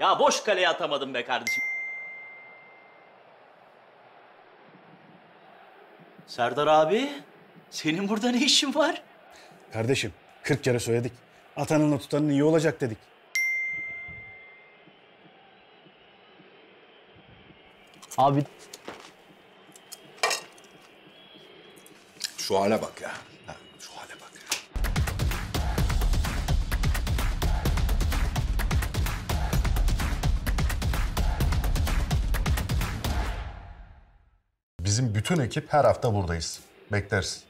Ya boş kaleye atamadım be kardeşim. Serdar abi, senin burada ne işin var? Kardeşim, 40 kere söyledik. Atanınla tutanın iyi olacak dedik. Abi... Şu hale bak ya. Ha. Bizim bütün ekip her hafta buradayız. Bekleriz.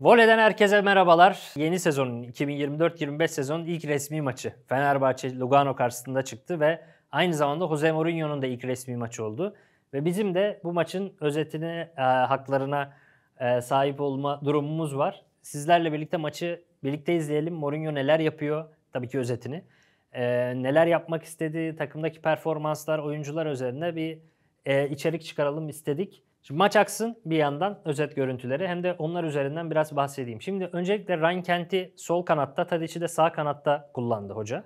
Voleyden herkese merhabalar. Yeni sezonun 2024-25 sezonun ilk resmi maçı Fenerbahçe Lugano karşısında çıktı ve aynı zamanda Jose Mourinho'nun da ilk resmi maçı oldu. Ve bizim de bu maçın özetini e, haklarına e, sahip olma durumumuz var. Sizlerle birlikte maçı birlikte izleyelim. Mourinho neler yapıyor? Tabii ki özetini. E, neler yapmak istediği, takımdaki performanslar, oyuncular üzerine bir e, içerik çıkaralım istedik. Şimdi maç aksın bir yandan özet görüntüleri hem de onlar üzerinden biraz bahsedeyim. Şimdi öncelikle Ryan Kent'i sol kanatta, Tadic'i de sağ kanatta kullandı hoca.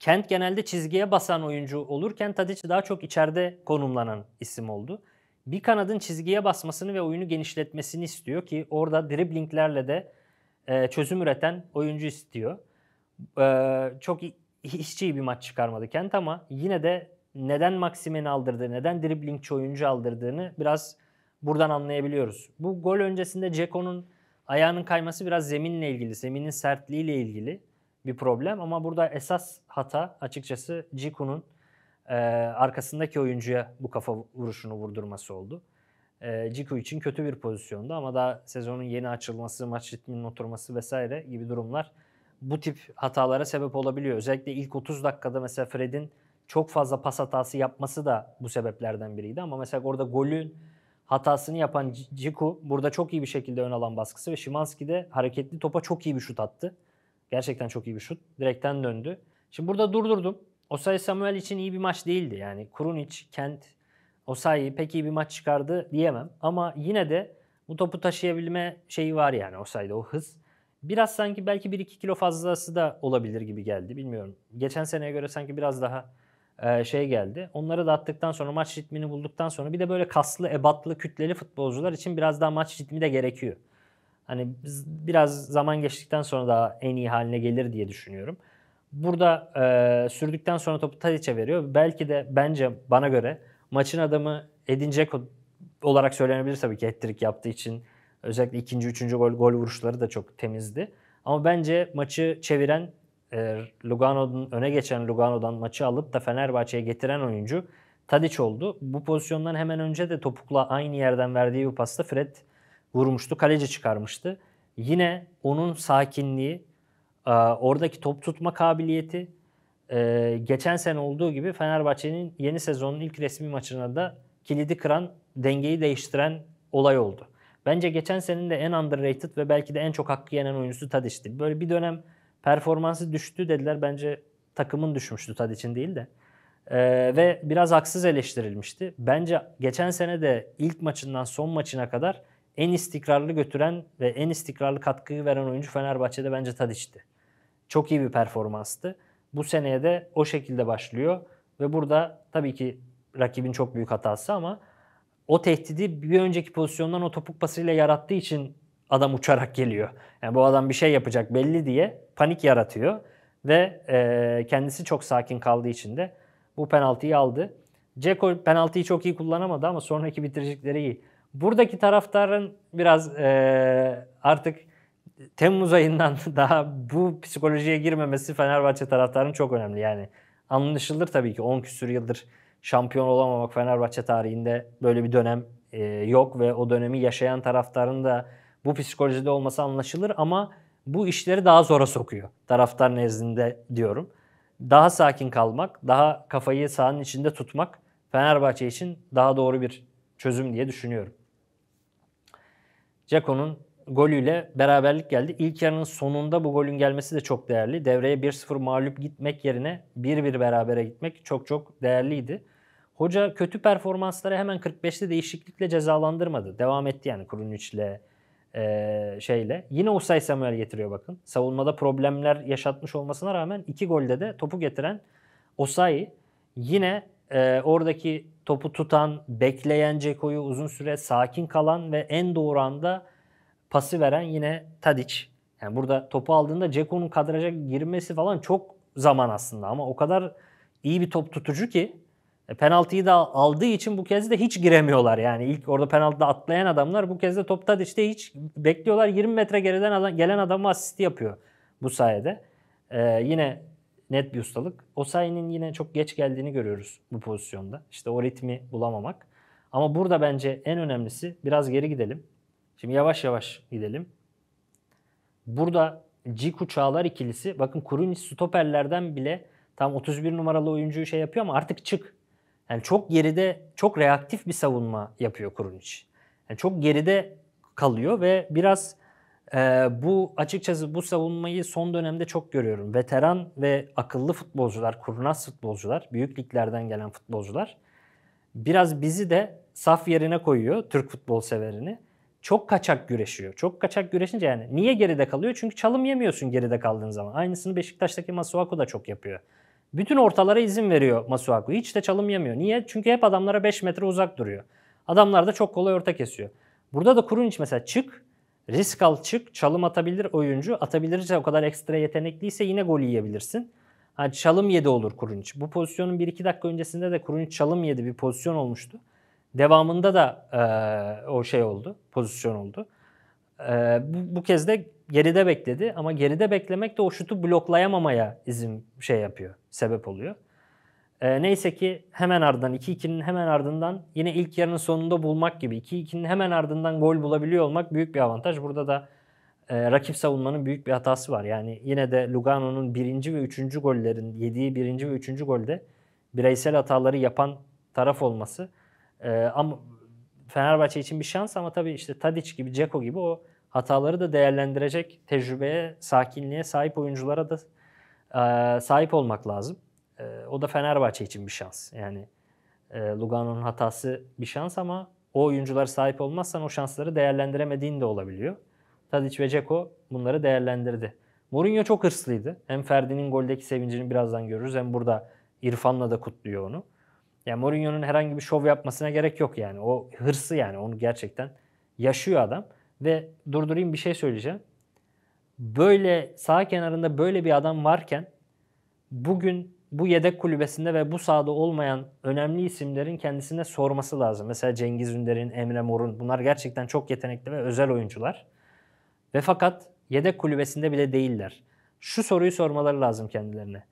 Kent genelde çizgiye basan oyuncu olurken Tadic daha çok içeride konumlanan isim oldu. Bir kanadın çizgiye basmasını ve oyunu genişletmesini istiyor ki orada driblinglerle de e, çözüm üreten oyuncu istiyor. E, çok işçi bir maç çıkarmadı Kent ama yine de neden maksimin aldırdığı, neden driblingçi oyuncu aldırdığını biraz buradan anlayabiliyoruz. Bu gol öncesinde Ceko'nun ayağının kayması biraz zeminle ilgili, zeminin sertliğiyle ilgili bir problem. Ama burada esas hata açıkçası Ciku'nun e, arkasındaki oyuncuya bu kafa vuruşunu vurdurması oldu. E, Ciku için kötü bir pozisyonda ama daha sezonun yeni açılması, maç ritminin oturması vesaire gibi durumlar bu tip hatalara sebep olabiliyor. Özellikle ilk 30 dakikada mesela Fred'in çok fazla pas hatası yapması da bu sebeplerden biriydi. Ama mesela orada golün hatasını yapan Ciku burada çok iyi bir şekilde ön alan baskısı ve Şimanski de hareketli topa çok iyi bir şut attı. Gerçekten çok iyi bir şut. Direkten döndü. Şimdi burada durdurdum. Osay Samuel için iyi bir maç değildi. Yani Kurunic, Kent, Osayi pek iyi bir maç çıkardı diyemem. Ama yine de bu topu taşıyabilme şeyi var yani Osay'da o hız. Biraz sanki belki 1-2 kilo fazlası da olabilir gibi geldi. Bilmiyorum. Geçen seneye göre sanki biraz daha e, şey geldi. Onları da attıktan sonra maç ritmini bulduktan sonra bir de böyle kaslı, ebatlı, kütleli futbolcular için biraz daha maç ritmi de gerekiyor. Hani biraz zaman geçtikten sonra daha en iyi haline gelir diye düşünüyorum. Burada e, sürdükten sonra topu Tadic'e veriyor. Belki de bence bana göre maçın adamı Edin Dzeko olarak söylenebilir tabii ki ettirik yaptığı için. Özellikle ikinci, üçüncü gol, gol vuruşları da çok temizdi. Ama bence maçı çeviren e, Lugano'nun öne geçen Lugano'dan maçı alıp da Fenerbahçe'ye getiren oyuncu Tadic oldu. Bu pozisyondan hemen önce de topukla aynı yerden verdiği bir pasta Fred vurmuştu. Kaleci çıkarmıştı. Yine onun sakinliği, e, oradaki top tutma kabiliyeti e, geçen sene olduğu gibi Fenerbahçe'nin yeni sezonun ilk resmi maçına da kilidi kıran, dengeyi değiştiren olay oldu. Bence geçen senenin de en underrated ve belki de en çok hakkı yenen oyuncusu Tadic'ti. Böyle bir dönem Performansı düştü dediler. Bence takımın düşmüştü için değil de. Ee, ve biraz haksız eleştirilmişti. Bence geçen sene de ilk maçından son maçına kadar en istikrarlı götüren ve en istikrarlı katkıyı veren oyuncu Fenerbahçe'de bence Tadic'ti. Çok iyi bir performanstı. Bu seneye de o şekilde başlıyor ve burada tabii ki rakibin çok büyük hatası ama o tehdidi bir önceki pozisyondan o topuk pasıyla yarattığı için adam uçarak geliyor. Yani bu adam bir şey yapacak belli diye panik yaratıyor ve e, kendisi çok sakin kaldığı için de bu penaltıyı aldı. Ceko penaltıyı çok iyi kullanamadı ama sonraki bitiricikleri iyi. Buradaki taraftarın biraz e, artık Temmuz ayından daha bu psikolojiye girmemesi Fenerbahçe taraftarının çok önemli. Yani anlaşılır tabii ki 10 küsür yıldır şampiyon olamamak Fenerbahçe tarihinde böyle bir dönem e, yok ve o dönemi yaşayan taraftarın da bu psikolojide olması anlaşılır ama bu işleri daha zora sokuyor taraftar nezdinde diyorum. Daha sakin kalmak, daha kafayı sahanın içinde tutmak Fenerbahçe için daha doğru bir çözüm diye düşünüyorum. Ceko'nun golüyle beraberlik geldi. İlk yarının sonunda bu golün gelmesi de çok değerli. Devreye 1-0 mağlup gitmek yerine 1-1 berabere gitmek çok çok değerliydi. Hoca kötü performansları hemen 45'te değişiklikle cezalandırmadı. Devam etti yani Kurunic ile, e, şeyle. Yine Usay Samuel getiriyor bakın. Savunmada problemler yaşatmış olmasına rağmen iki golde de topu getiren Osay yine e, oradaki topu tutan, bekleyen Ceko'yu uzun süre sakin kalan ve en doğru anda pası veren yine Tadic. Yani burada topu aldığında Ceko'nun kadraja girmesi falan çok zaman aslında ama o kadar iyi bir top tutucu ki e, penaltıyı da aldığı için bu kez de hiç giremiyorlar yani. ilk orada penaltıda atlayan adamlar bu kez de top işte hiç bekliyorlar. 20 metre geriden adam, gelen adamı asist yapıyor bu sayede. E, yine net bir ustalık. O sayının yine çok geç geldiğini görüyoruz bu pozisyonda. İşte o ritmi bulamamak. Ama burada bence en önemlisi biraz geri gidelim. Şimdi yavaş yavaş gidelim. Burada Ciku Çağlar ikilisi bakın Kurunic stoperlerden bile tam 31 numaralı oyuncuyu şey yapıyor ama artık çık. Yani çok geride, çok reaktif bir savunma yapıyor Kurunic. Yani çok geride kalıyor ve biraz e, bu açıkçası bu savunmayı son dönemde çok görüyorum. Veteran ve akıllı futbolcular, kurnaz futbolcular, büyük liglerden gelen futbolcular biraz bizi de saf yerine koyuyor Türk futbol severini. Çok kaçak güreşiyor. Çok kaçak güreşince yani niye geride kalıyor? Çünkü çalım yemiyorsun geride kaldığın zaman. Aynısını Beşiktaş'taki Masuako da çok yapıyor. Bütün ortalara izin veriyor Masuaku. Hiç de çalım yemiyor. Niye? Çünkü hep adamlara 5 metre uzak duruyor. Adamlar da çok kolay orta kesiyor. Burada da Kurunic mesela çık, risk al çık, çalım atabilir oyuncu. Atabilirse o kadar ekstra yetenekliyse yine gol yiyebilirsin. Hani çalım yedi olur Kurunic. Bu pozisyonun 1-2 dakika öncesinde de Kurunic çalım yedi bir pozisyon olmuştu. Devamında da e, o şey oldu, pozisyon oldu. Ee, bu, bu kez de geride bekledi ama geride beklemek de o şutu bloklayamamaya izin şey yapıyor, sebep oluyor. Ee, neyse ki hemen ardından 2-2'nin hemen ardından yine ilk yarının sonunda bulmak gibi 2-2'nin hemen ardından gol bulabiliyor olmak büyük bir avantaj. Burada da e, rakip savunmanın büyük bir hatası var. Yani yine de Lugano'nun birinci ve üçüncü gollerin yediği birinci ve üçüncü golde bireysel hataları yapan taraf olması. E, ama Fenerbahçe için bir şans ama tabii işte Tadic gibi, Ceko gibi o hataları da değerlendirecek tecrübeye, sakinliğe sahip oyunculara da e, sahip olmak lazım. E, o da Fenerbahçe için bir şans. Yani e, Lugano'nun hatası bir şans ama o oyuncular sahip olmazsan o şansları değerlendiremediğin de olabiliyor. Tadic ve Ceko bunları değerlendirdi. Mourinho çok hırslıydı. Hem Ferdi'nin goldeki sevincini birazdan görürüz hem burada İrfan'la da kutluyor onu. Yani Mourinho'nun herhangi bir şov yapmasına gerek yok yani. O hırsı yani onu gerçekten yaşıyor adam. Ve durdurayım bir şey söyleyeceğim. Böyle sağ kenarında böyle bir adam varken bugün bu yedek kulübesinde ve bu sahada olmayan önemli isimlerin kendisine sorması lazım. Mesela Cengiz Ünder'in, Emre Mor'un bunlar gerçekten çok yetenekli ve özel oyuncular. Ve fakat yedek kulübesinde bile değiller. Şu soruyu sormaları lazım kendilerine.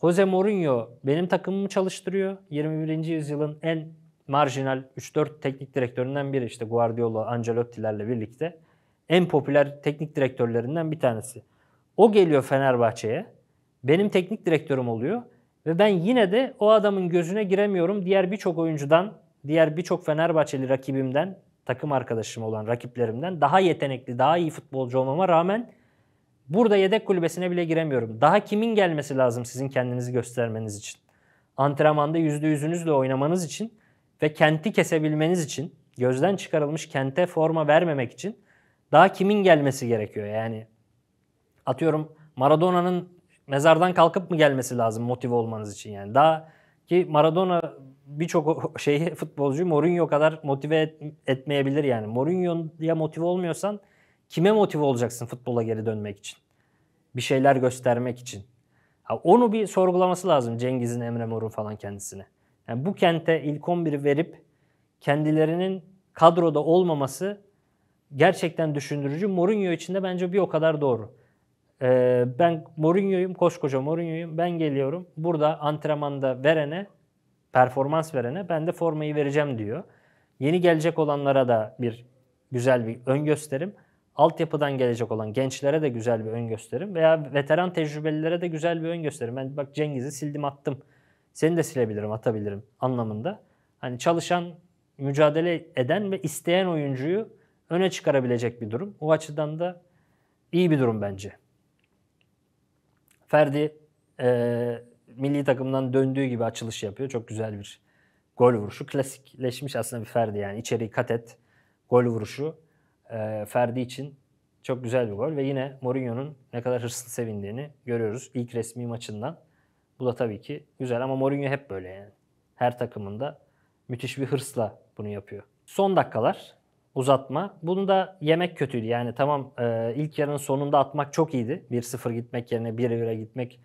Jose Mourinho benim takımımı çalıştırıyor. 21. yüzyılın en marjinal 3-4 teknik direktöründen biri işte Guardiola, Ancelotti'lerle birlikte en popüler teknik direktörlerinden bir tanesi. O geliyor Fenerbahçe'ye. Benim teknik direktörüm oluyor ve ben yine de o adamın gözüne giremiyorum. Diğer birçok oyuncudan, diğer birçok Fenerbahçeli rakibimden, takım arkadaşım olan rakiplerimden daha yetenekli, daha iyi futbolcu olmama rağmen burada yedek kulübesine bile giremiyorum. Daha kimin gelmesi lazım sizin kendinizi göstermeniz için? Antrenmanda %100'ünüzle oynamanız için ve kenti kesebilmeniz için gözden çıkarılmış kente forma vermemek için daha kimin gelmesi gerekiyor? Yani atıyorum Maradona'nın mezardan kalkıp mı gelmesi lazım motive olmanız için yani? Daha ki Maradona birçok şeyi futbolcu Mourinho kadar motive et, etmeyebilir yani. Mourinho'ya motive olmuyorsan kime motive olacaksın futbola geri dönmek için? Bir şeyler göstermek için. Ha, onu bir sorgulaması lazım Cengiz'in, Emre Mor'un falan kendisine. Yani bu kente ilk 11'i verip kendilerinin kadroda olmaması gerçekten düşündürücü. Mourinho için de bence bir o kadar doğru. Ee, ben Mourinho'yum, koskoca Mourinho'yum. Ben geliyorum. Burada antrenmanda verene, performans verene ben de formayı vereceğim diyor. Yeni gelecek olanlara da bir güzel bir ön gösterim. Altyapıdan gelecek olan gençlere de güzel bir ön gösterim veya veteran tecrübelilere de güzel bir ön gösterim. Ben bak Cengiz'i sildim attım seni de silebilirim, atabilirim anlamında. Hani çalışan, mücadele eden ve isteyen oyuncuyu öne çıkarabilecek bir durum. O açıdan da iyi bir durum bence. Ferdi e, milli takımdan döndüğü gibi açılış yapıyor. Çok güzel bir gol vuruşu. Klasikleşmiş aslında bir Ferdi yani. İçeriği kat et. Gol vuruşu e, Ferdi için çok güzel bir gol ve yine Mourinho'nun ne kadar hırslı sevindiğini görüyoruz ilk resmi maçından. Bu da tabii ki güzel ama Mourinho hep böyle yani. Her takımında müthiş bir hırsla bunu yapıyor. Son dakikalar uzatma. Bunu da yemek kötüydü. Yani tamam e, ilk yarının sonunda atmak çok iyiydi. 1-0 gitmek yerine 1-1'e gitmek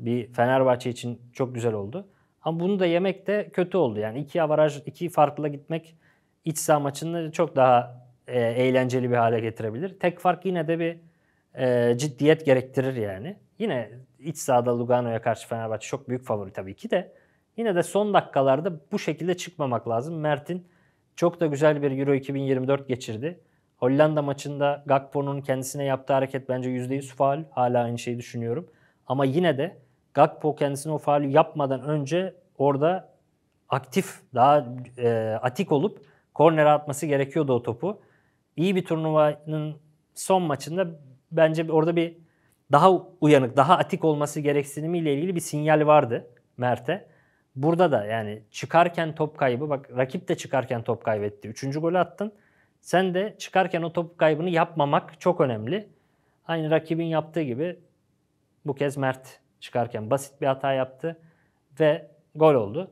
bir Fenerbahçe için çok güzel oldu. Ama bunu da yemek de kötü oldu. Yani iki avaraj, iki farklı gitmek iç saha maçını çok daha e, eğlenceli bir hale getirebilir. Tek fark yine de bir e, ciddiyet gerektirir yani. Yine iç sahada Lugano'ya karşı Fenerbahçe çok büyük favori tabii ki de. Yine de son dakikalarda bu şekilde çıkmamak lazım. Mert'in çok da güzel bir Euro 2024 geçirdi. Hollanda maçında Gakpo'nun kendisine yaptığı hareket bence %100 faal. Hala aynı şeyi düşünüyorum. Ama yine de Gakpo kendisine o faali yapmadan önce orada aktif, daha e, atik olup kornere atması gerekiyordu o topu. İyi bir turnuvanın son maçında bence orada bir daha uyanık, daha atik olması gereksinimiyle ilgili bir sinyal vardı Mert'e. Burada da yani çıkarken top kaybı, bak rakip de çıkarken top kaybetti. Üçüncü golü attın. Sen de çıkarken o top kaybını yapmamak çok önemli. Aynı rakibin yaptığı gibi bu kez Mert çıkarken basit bir hata yaptı ve gol oldu.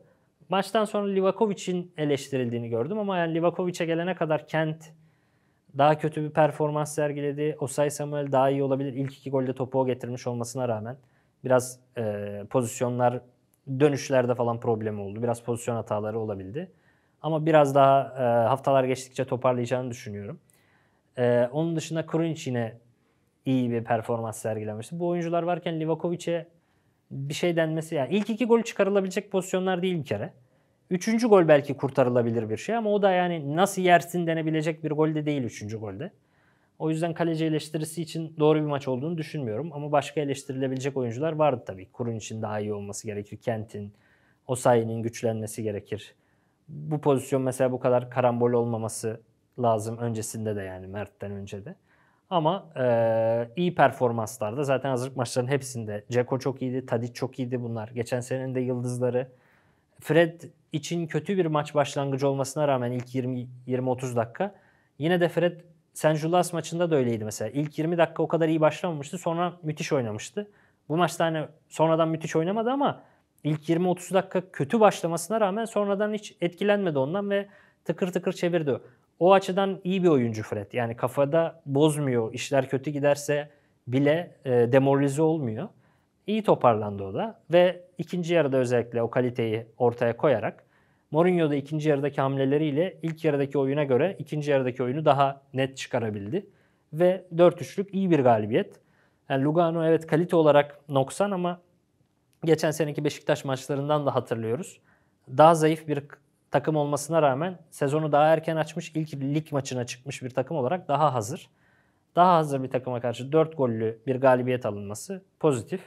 Maçtan sonra Livakovic'in eleştirildiğini gördüm ama yani Livakovic'e gelene kadar Kent, daha kötü bir performans sergiledi. Osay Samuel daha iyi olabilir. İlk iki golde topu o getirmiş olmasına rağmen biraz e, pozisyonlar dönüşlerde falan problemi oldu. Biraz pozisyon hataları olabildi. Ama biraz daha e, haftalar geçtikçe toparlayacağını düşünüyorum. E, onun dışında Krunic yine iyi bir performans sergilemişti. Bu oyuncular varken Livakovic'e bir şey denmesi yani ilk iki gol çıkarılabilecek pozisyonlar değil bir kere. Üçüncü gol belki kurtarılabilir bir şey ama o da yani nasıl yersin denebilecek bir gol de değil üçüncü golde. O yüzden kaleci eleştirisi için doğru bir maç olduğunu düşünmüyorum. Ama başka eleştirilebilecek oyuncular vardı tabii. Kurun için daha iyi olması gerekir. Kent'in, Osayi'nin güçlenmesi gerekir. Bu pozisyon mesela bu kadar karambol olmaması lazım öncesinde de yani Mert'ten önce de. Ama e, iyi performanslarda zaten hazırlık maçlarının hepsinde Ceko çok iyiydi, Tadic çok iyiydi bunlar. Geçen senenin de yıldızları. Fred için kötü bir maç başlangıcı olmasına rağmen ilk 20-30 dakika yine de Fred Senjulas maçında da öyleydi mesela. İlk 20 dakika o kadar iyi başlamamıştı. Sonra müthiş oynamıştı. Bu maçta hani sonradan müthiş oynamadı ama ilk 20-30 dakika kötü başlamasına rağmen sonradan hiç etkilenmedi ondan ve tıkır tıkır çevirdi. O açıdan iyi bir oyuncu Fred. Yani kafada bozmuyor. İşler kötü giderse bile e, demoralize olmuyor. İyi toparlandı o da ve ikinci yarıda özellikle o kaliteyi ortaya koyarak Mourinho da ikinci yarıdaki hamleleriyle ilk yarıdaki oyuna göre ikinci yarıdaki oyunu daha net çıkarabildi. Ve 4-3'lük iyi bir galibiyet. Yani Lugano evet kalite olarak noksan ama geçen seneki Beşiktaş maçlarından da hatırlıyoruz. Daha zayıf bir takım olmasına rağmen sezonu daha erken açmış, ilk lig maçına çıkmış bir takım olarak daha hazır. Daha hazır bir takıma karşı 4 gollü bir galibiyet alınması pozitif.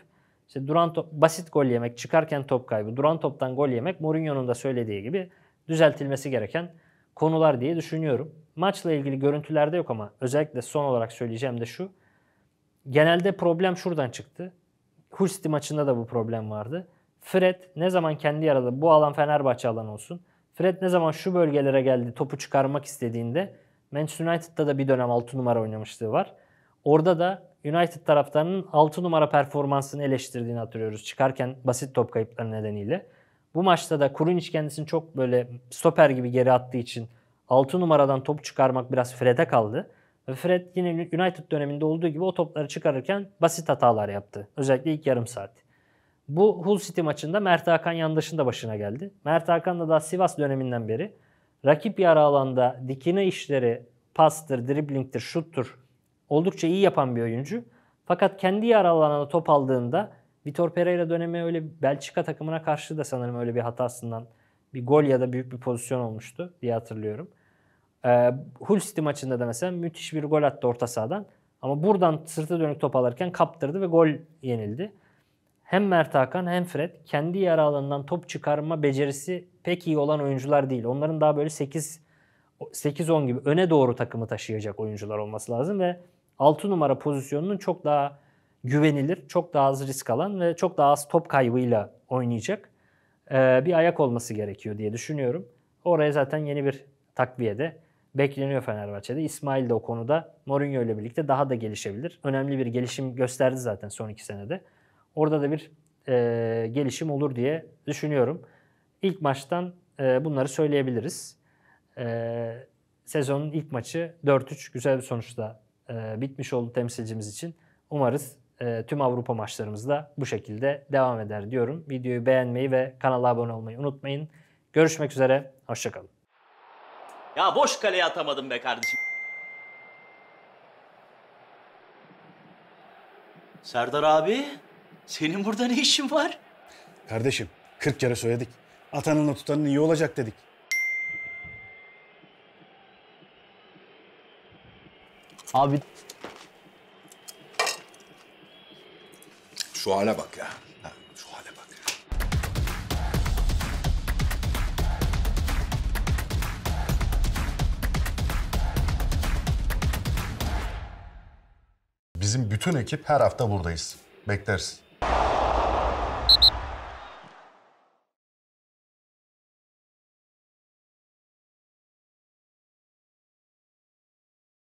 İşte duran top, basit gol yemek, çıkarken top kaybı, duran toptan gol yemek Mourinho'nun da söylediği gibi düzeltilmesi gereken konular diye düşünüyorum. Maçla ilgili görüntülerde yok ama özellikle son olarak söyleyeceğim de şu. Genelde problem şuradan çıktı. Hulsti maçında da bu problem vardı. Fred ne zaman kendi yaralı bu alan Fenerbahçe alanı olsun. Fred ne zaman şu bölgelere geldi topu çıkarmak istediğinde Manchester United'da da bir dönem 6 numara oynamışlığı var. Orada da United taraftarının 6 numara performansını eleştirdiğini hatırlıyoruz çıkarken basit top kayıpları nedeniyle. Bu maçta da Kurunic kendisini çok böyle stoper gibi geri attığı için 6 numaradan top çıkarmak biraz Fred'e kaldı. Ve Fred yine United döneminde olduğu gibi o topları çıkarırken basit hatalar yaptı. Özellikle ilk yarım saat. Bu Hull City maçında Mert Hakan Yandaş'ın da başına geldi. Mert Hakan da daha Sivas döneminden beri rakip yarı alanda dikine işleri pastır, driblingtir, şuttur oldukça iyi yapan bir oyuncu. Fakat kendi yara alanına top aldığında Vitor Pereira dönemi öyle Belçika takımına karşı da sanırım öyle bir hatasından bir gol ya da büyük bir pozisyon olmuştu diye hatırlıyorum. Ee, Hull City maçında da mesela müthiş bir gol attı orta sahadan. Ama buradan sırtı dönük top alırken kaptırdı ve gol yenildi. Hem Mert Hakan hem Fred kendi yara alanından top çıkarma becerisi pek iyi olan oyuncular değil. Onların daha böyle 8 8-10 gibi öne doğru takımı taşıyacak oyuncular olması lazım ve 6 numara pozisyonunun çok daha güvenilir, çok daha az risk alan ve çok daha az top kaybıyla oynayacak e, bir ayak olması gerekiyor diye düşünüyorum. Oraya zaten yeni bir takviye de bekleniyor Fenerbahçe'de. İsmail de o konuda Mourinho ile birlikte daha da gelişebilir. Önemli bir gelişim gösterdi zaten son iki senede. Orada da bir e, gelişim olur diye düşünüyorum. İlk maçtan e, bunları söyleyebiliriz. E, sezonun ilk maçı 4-3 güzel bir sonuçla e, bitmiş oldu temsilcimiz için. Umarız e, tüm Avrupa maçlarımızda bu şekilde devam eder diyorum. Videoyu beğenmeyi ve kanala abone olmayı unutmayın. Görüşmek üzere, hoşçakalın. Ya boş kaleye atamadım be kardeşim. Serdar abi, senin burada ne işin var? Kardeşim, 40 kere söyledik. Atanınla tutanın iyi olacak dedik. Abi Şu hale bak ya. şu hale bak. Bizim bütün ekip her hafta buradayız. Beklersin.